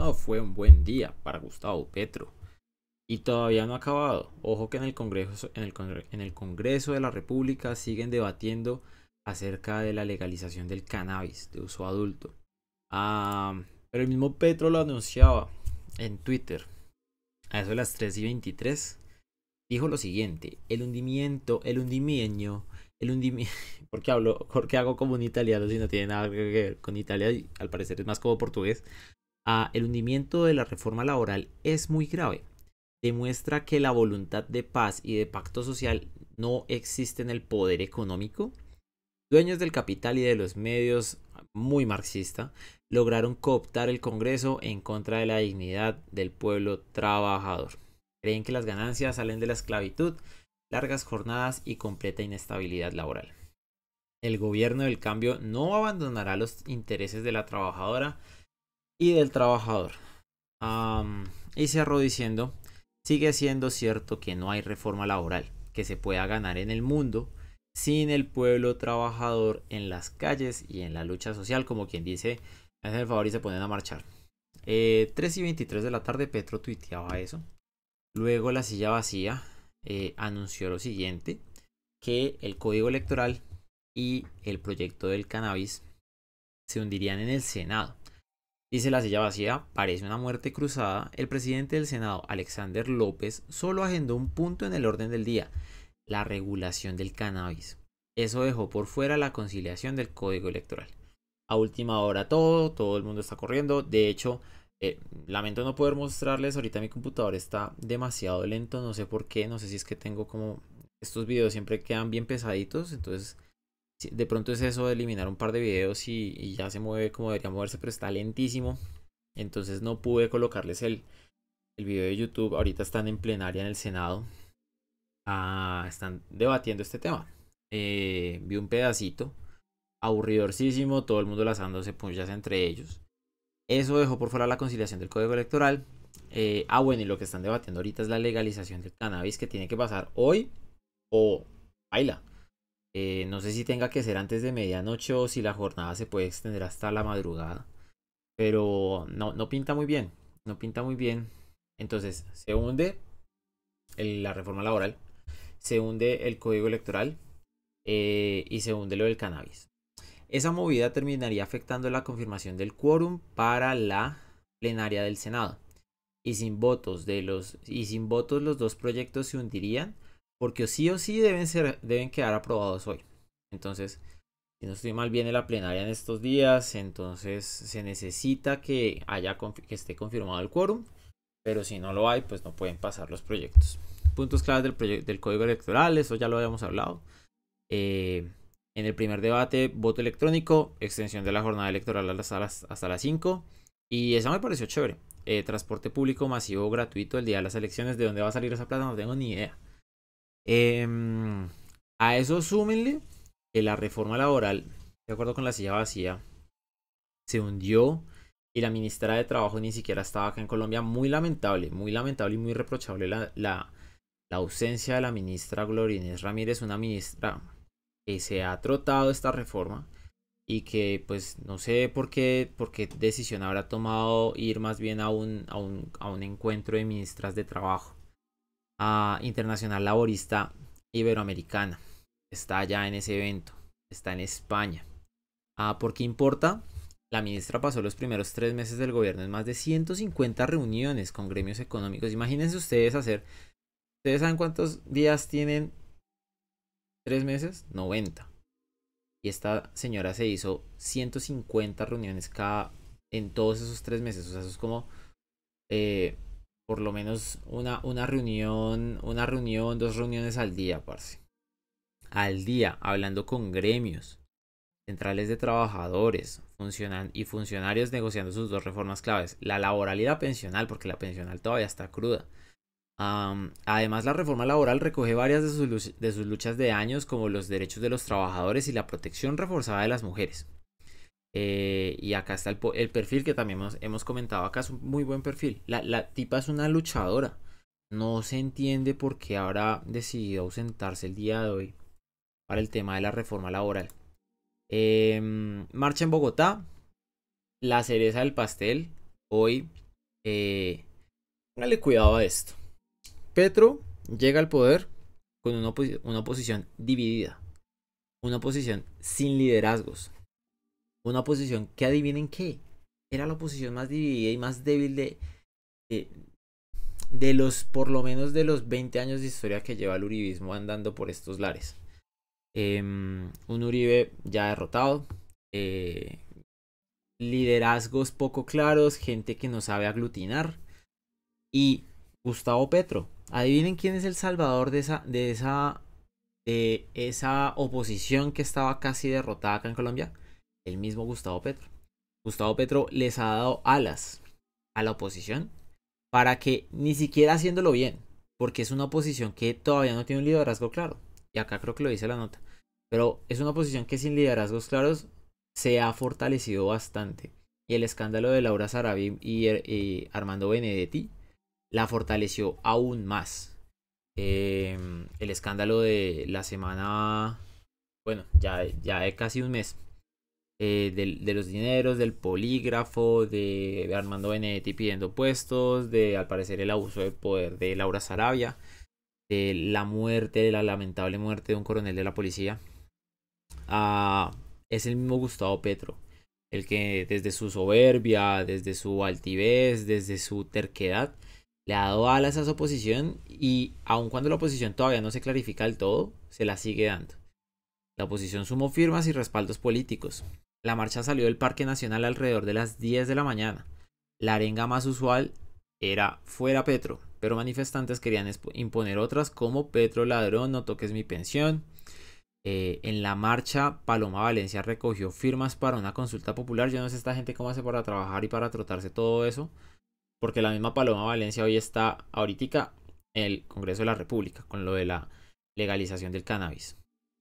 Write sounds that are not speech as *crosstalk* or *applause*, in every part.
no fue un buen día para Gustavo Petro. Y todavía no ha acabado. Ojo que en el Congreso, en el, Congreso de la República siguen debatiendo acerca de la legalización del cannabis de uso adulto. Ah, pero el mismo Petro lo anunciaba en Twitter a eso de las 3 y 23 dijo lo siguiente, el hundimiento, el hundimeño el hundimiento, *laughs* porque hablo, hago como un italiano si no tiene nada que ver con Italia, al parecer es más como portugués, el hundimiento de la reforma laboral es muy grave. Demuestra que la voluntad de paz y de pacto social no existe en el poder económico. Dueños del capital y de los medios, muy marxista, lograron cooptar el Congreso en contra de la dignidad del pueblo trabajador. Creen que las ganancias salen de la esclavitud, largas jornadas y completa inestabilidad laboral. El gobierno del cambio no abandonará los intereses de la trabajadora, y del trabajador. y cerró diciendo, sigue siendo cierto que no hay reforma laboral que se pueda ganar en el mundo sin el pueblo trabajador en las calles y en la lucha social, como quien dice, hacen el favor y se ponen a marchar. 3 eh, y 23 de la tarde Petro tuiteaba eso. Luego la silla vacía eh, anunció lo siguiente, que el código electoral y el proyecto del cannabis se hundirían en el Senado. Dice la silla vacía, parece una muerte cruzada. El presidente del Senado, Alexander López, solo agendó un punto en el orden del día, la regulación del cannabis. Eso dejó por fuera la conciliación del código electoral. A última hora todo, todo el mundo está corriendo. De hecho, eh, lamento no poder mostrarles, ahorita mi computador está demasiado lento, no sé por qué, no sé si es que tengo como estos videos siempre quedan bien pesaditos, entonces de pronto es eso de eliminar un par de videos y, ya se mueve como debería moverse, pero está lentísimo. Entonces no pude colocarles el, video de YouTube. Ahorita están en plenaria en el Senado. Ah, están debatiendo este tema. Eh, vi un pedacito. Aburridorcísimo, todo el mundo lanzándose punchas entre ellos. Eso dejó por fuera la conciliación del código electoral. Eh, ah, bueno, y lo que están debatiendo ahorita es la legalización del cannabis que tiene que pasar hoy o baila. Eh, no sé si tenga que ser antes de medianoche o si la jornada se puede extender hasta la madrugada. Pero no, no pinta muy bien. No pinta muy bien. Entonces, se hunde la reforma laboral, se hunde el código electoral eh, y se hunde lo del cannabis. Esa movida terminaría afectando la confirmación del quórum para la plenaria del Senado. Y sin votos de los y sin votos los dos proyectos se hundirían porque sí o sí deben, ser, deben quedar aprobados hoy. Entonces, si no estoy mal, viene la plenaria en estos días, entonces se necesita que, haya, que esté confirmado el quórum, pero si no lo hay, pues no pueden pasar los proyectos. Puntos claves del, del código electoral, eso ya lo habíamos hablado. Eh, en el primer debate, voto electrónico, extensión de la jornada electoral hasta las, hasta las 5. Y eso me pareció chévere. Eh, transporte público masivo gratuito el día de las elecciones. ¿De dónde va a salir esa plata? No tengo ni idea. Em, a eso súmenle que la reforma laboral, de acuerdo con la silla vacía, se hundió y la ministra de Trabajo ni siquiera estaba acá en Colombia. Muy lamentable, muy lamentable y muy reprochable la, ausencia de la ministra Glorinés Ramírez, una ministra que se ha trotado esta reforma y que pues no sé por qué, por qué decisión habrá tomado ir más bien a un, a un, a un encuentro de ministras de Trabajo internacional laborista iberoamericana. Está allá en ese evento, está en España. porque ah, ¿Por qué importa? La ministra pasó los primeros tres meses del gobierno en más de 150 reuniones con gremios económicos. Imagínense ustedes hacer. ¿Ustedes saben cuántos días tienen? ¿Tres meses? 90. Y esta señora se hizo 150 reuniones cada en todos esos tres meses. O sea, eso es como eh, por lo menos una, reunión, una reunión, dos reuniones al día, parce. Al día, hablando con gremios, centrales de trabajadores funcionan y funcionarios negociando sus dos reformas claves. La laboral y la pensional, porque la pensional todavía está cruda. además, la reforma laboral recoge varias de de sus luchas de años como los derechos de los trabajadores y la protección reforzada de las mujeres. Eh, y acá está el, perfil que también hemos, hemos comentado. Acá es un muy buen perfil. La, tipa es una luchadora. No se entiende por qué habrá decidido ausentarse el día de hoy para el tema de la reforma laboral. Em, marcha en Bogotá. La cereza del pastel. Hoy. Eh, cuidado a esto. Petro llega al poder con una, una oposición dividida. Una oposición sin liderazgos una oposición que adivinen qué. Era la oposición más dividida y más débil de, los, por lo menos de los 20 años de historia que lleva el Uribismo andando por estos lares. Em, un Uribe ya derrotado. Eh, liderazgos poco claros, gente que no sabe aglutinar. Y Gustavo Petro. Adivinen quién es el salvador de esa, de esa, de esa oposición que estaba casi derrotada acá en Colombia el mismo Gustavo Petro. Gustavo Petro les ha dado alas a la oposición para que ni siquiera haciéndolo bien, porque es una oposición que todavía no tiene un liderazgo claro, y acá creo que lo dice la nota, pero es una oposición que sin liderazgos claros se ha fortalecido bastante. Y el escándalo de Laura Sarabi eh, y, Armando Benedetti la fortaleció aún más. Em, el escándalo de la semana, bueno, ya, ya de casi un mes eh, de, los dineros, del polígrafo, de Armando Benetti pidiendo puestos, de al parecer el abuso de poder de Laura Sarabia, de la muerte, de la lamentable muerte de un coronel de la policía. Ah, es el mismo Gustavo Petro, el que desde su soberbia, desde su altivez, desde su terquedad, le ha dado alas a su oposición y aun cuando la oposición todavía no se clarifica del todo, se la sigue dando. La oposición sumó firmas y respaldos políticos. La marcha salió del Parque Nacional alrededor de las 10 de la mañana. La arenga más usual era fuera Petro, pero manifestantes querían imponer otras como Petro ladrón, no toques mi pensión. Eh, en la marcha, Paloma Valencia recogió firmas para una consulta popular. Yo no sé esta gente cómo hace para trabajar y para trotarse todo eso. Porque la misma Paloma Valencia hoy está ahorita en el Congreso de la República con lo de la legalización del cannabis.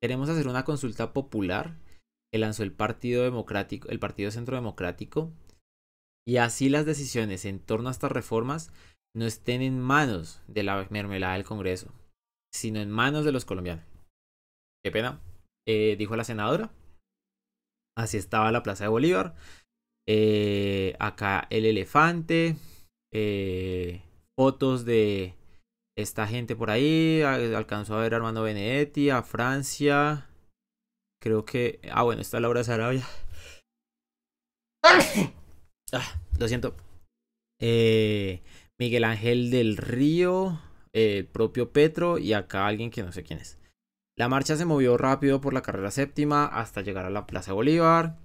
Queremos hacer una consulta popular que lanzó el Partido Democrático, el Partido Centro Democrático, y así las decisiones en torno a estas reformas no estén en manos de la mermelada del Congreso, sino en manos de los colombianos. Qué pena, eh, dijo la senadora. Así estaba la Plaza de Bolívar. Eh, acá el elefante. Eh, fotos de esta gente por ahí. Alcanzó a ver a Armando Benedetti, a Francia, Creo que. Ah, bueno, está Laura Sarabia. Ah, lo siento. Eh, Miguel Ángel del Río, eh, el propio Petro y acá alguien que no sé quién es. La marcha se movió rápido por la carrera séptima hasta llegar a la Plaza Bolívar.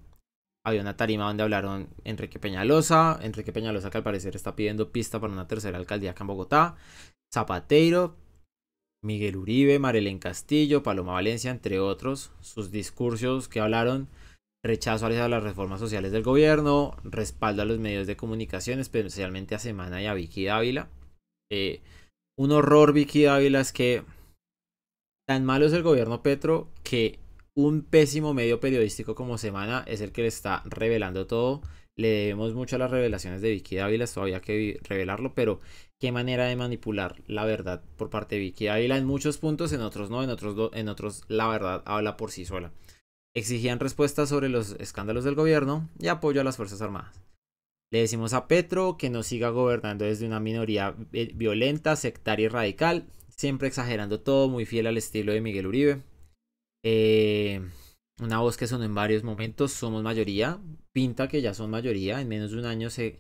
Había una tarima donde hablaron Enrique Peñalosa, Enrique Peñalosa que al parecer está pidiendo pista para una tercera alcaldía acá en Bogotá, Zapateiro, Miguel Uribe, Marlen Castillo, Paloma Valencia, entre otros, sus discursos que hablaron rechazo a las reformas sociales del gobierno, respaldo a los medios de comunicación, especialmente a Semana y a Vicky Dávila. Eh, un horror, Vicky Dávila, es que tan malo es el gobierno Petro que un pésimo medio periodístico como Semana es el que le está revelando todo le debemos mucho a las revelaciones de Vicky Dávila, todavía hay que revelarlo, pero qué manera de manipular la verdad por parte de Vicky Ávila en muchos puntos, en otros no, en otros, en otros la verdad habla por sí sola. Exigían respuestas sobre los escándalos del gobierno y apoyo a las Fuerzas Armadas. Le decimos a Petro que no siga gobernando desde una minoría eh, violenta, sectaria y radical, siempre exagerando todo, muy fiel al estilo de Miguel Uribe. Eh, una voz que son en varios momentos, somos mayoría, pinta que ya son mayoría, en menos de un año se,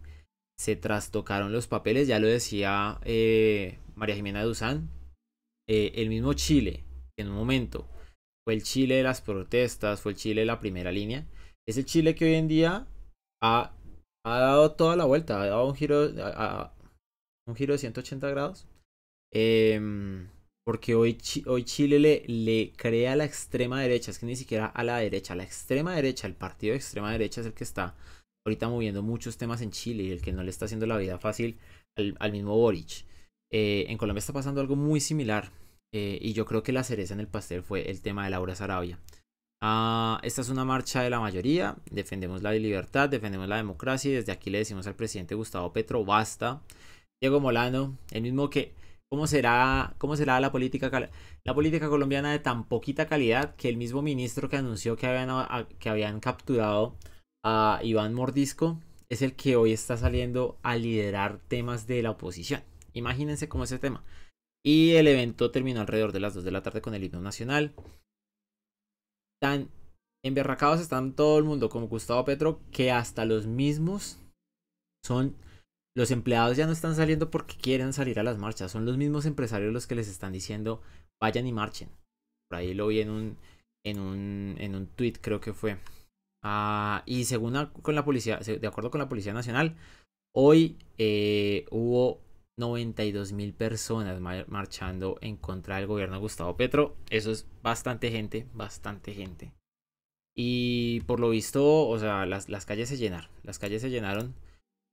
se trastocaron los papeles, ya lo decía eh, María Jimena Duzán, eh, el mismo Chile, que en un momento, fue el Chile de las protestas, fue el Chile de la primera línea, es el Chile que hoy en día ha, dado toda la vuelta, ha dado un giro, un giro de 180 grados. Em, porque hoy, hoy Chile le, le crea a la extrema derecha, es que ni siquiera a la derecha, la extrema derecha, el partido de extrema derecha es el que está ahorita moviendo muchos temas en Chile y el que no le está haciendo la vida fácil al, mismo Boric. Eh, en Colombia está pasando algo muy similar eh, y yo creo que la cereza en el pastel fue el tema de Laura Sarabia. Ah, esta es una marcha de la mayoría, defendemos la libertad, defendemos la democracia y desde aquí le decimos al presidente Gustavo Petro, basta. Diego Molano, el mismo que ¿Cómo será, cómo será la, política, la política colombiana de tan poquita calidad que el mismo ministro que anunció que habían, ah, que habían capturado a Iván Mordisco es el que hoy está saliendo a liderar temas de la oposición? Imagínense cómo es ese tema. Y el evento terminó alrededor de las 2 de la tarde con el himno nacional. Tan emberracados están todo el mundo como Gustavo Petro que hasta los mismos son los empleados ya no están saliendo porque quieren salir a las marchas. Son los mismos empresarios los que les están diciendo vayan y marchen. Por ahí lo vi en un, en un, tweet, creo que fue. Ah, y según con la policía, de acuerdo con la Policía Nacional, hoy eh, hubo 92.000 mil personas marchando en contra del gobierno de Gustavo Petro. Eso es bastante gente, bastante gente. Y por lo visto, o sea, las, las calles se llenaron. Las calles se llenaron.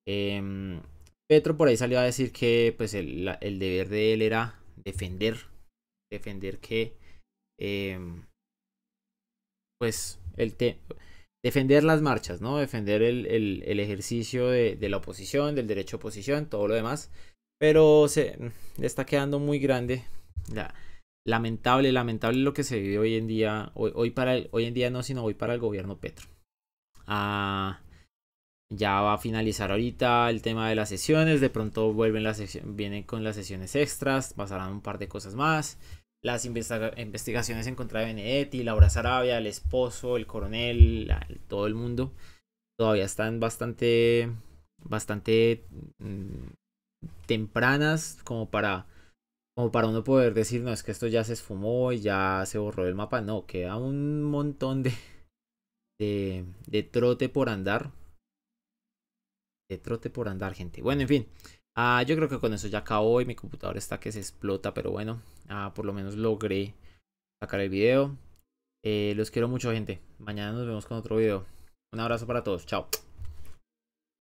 Em, Petro por ahí salió a decir que pues el, deber de él era defender, defender que em, pues el defender las marchas, ¿no? Defender el, ejercicio de, la oposición, del derecho a oposición, todo lo demás. Pero se le está quedando muy grande. lamentable, lamentable lo que se vive hoy en día, hoy, para el, hoy en día no, sino hoy para el gobierno Petro. Ah, ya va a finalizar ahorita el tema de las sesiones, de pronto vuelven las vienen con las sesiones extras, pasarán un par de cosas más. Las investigaciones en contra de Benedetti, Laura Sarabia, el esposo, el coronel, todo el mundo, todavía están bastante, bastante mm, tempranas como para, como para uno poder decir, no, es que esto ya se esfumó ya se borró el mapa. No, queda un montón de, de trote por andar de trote por andar, gente. Bueno, en fin. Ah, yo creo que con eso ya acabó y mi computadora está que se explota, pero bueno, ah, por lo menos logré sacar el video. Eh, los quiero mucho, gente. Mañana nos vemos con otro video. Un abrazo para todos. Chao.